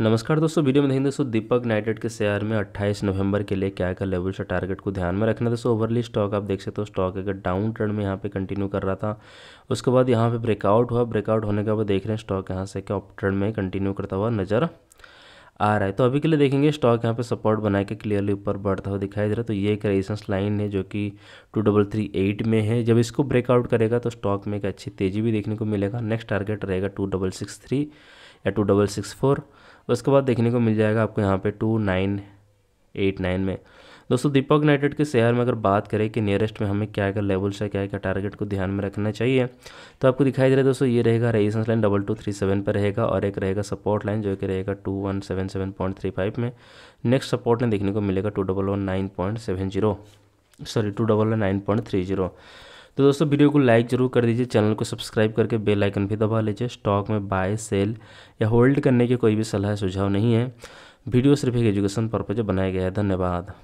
नमस्कार दोस्तों वीडियो में देखेंगे दोस्तों दीपक नाइटेड के शेयर में 28 नवंबर के लिए क्या का लेवल और टारगेट को ध्यान में रखना दोस्तों ओवरली स्टॉक आप देख सकते हो स्टॉक अगर डाउन ट्रेंड में यहाँ पे कंटिन्यू कर रहा था उसके बाद यहाँ पे ब्रेकआउट हुआ ब्रेकआउट होने के बाद देख रहे हैं स्टॉक यहाँ से क्या अप ट्रेंड में कंटिन्यू करता हुआ नज़र आ रहा है तो अभी के लिए देखेंगे स्टॉक यहाँ पे सपोर्ट बना के क्लियरली ऊपर बढ़ता हुआ दिखाई दे रहा है तो ये एक रेजिस्टेंस लाइन है जो कि टू डबल थ्री एट में है जब इसको ब्रेकआउट करेगा तो स्टॉक में एक अच्छी तेज़ी भी देखने को मिलेगा नेक्स्ट टारगेट रहेगा टू डबल सिक्स थ्री या टू डबल सिक्स फोर उसके बाद देखने को मिल जाएगा आपको यहाँ पे टू नाइन एट नाइन में दोस्तों दीपक यूनाइटेड के शेयर में अगर बात करें कि नियरेस्ट में हमें क्या क्या लेवल्स है क्या क्या टारगेट को ध्यान में रखना चाहिए तो आपको दिखाई दे रहा है दोस्तों ये रहेगा resistance line double two three seven पर रहेगा और एक रहेगा सपोर्ट लाइन जो कि रहेगा two one seven seven point three five में नेक्स्ट सपोर्ट लाइन देखने को मिलेगा two double one nine point seven zero sorry two double one nine point three zero तो दोस्तों वीडियो को लाइक जरूर कर दीजिए चैनल को सब्सक्राइब करके बेल आइकन भी दबा लीजिए स्टॉक में बाय सेल या होल्ड करने की कोई भी सलाह सुझाव नहीं है वीडियो सिर्फ एक एजुकेशन पर्पज बनाया गया है धन्यवाद